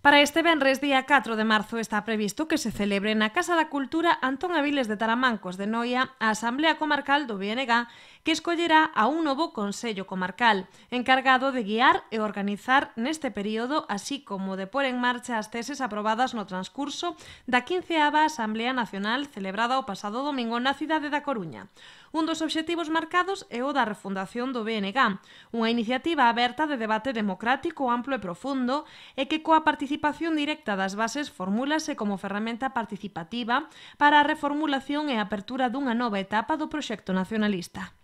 Para este venres día 4 de marzo está previsto que se celebre na Casa da Cultura Antón Aviles de Taramancos de Noia a Asamblea Comarcal do BNG que escollerá a un novo Consello Comarcal, encargado de guiar e organizar neste período, así como de pôr en marcha as teses aprobadas no transcurso da 15ª Asamblea Nacional celebrada o pasado domingo na cidade da Coruña. Un dos obxectivos marcados é o da refundación do BNG, unha iniciativa aberta de debate democrático amplo e profundo e que coa participación directa das bases formúlase como ferramenta participativa para a reformulación e apertura dunha nova etapa do proxecto nacionalista.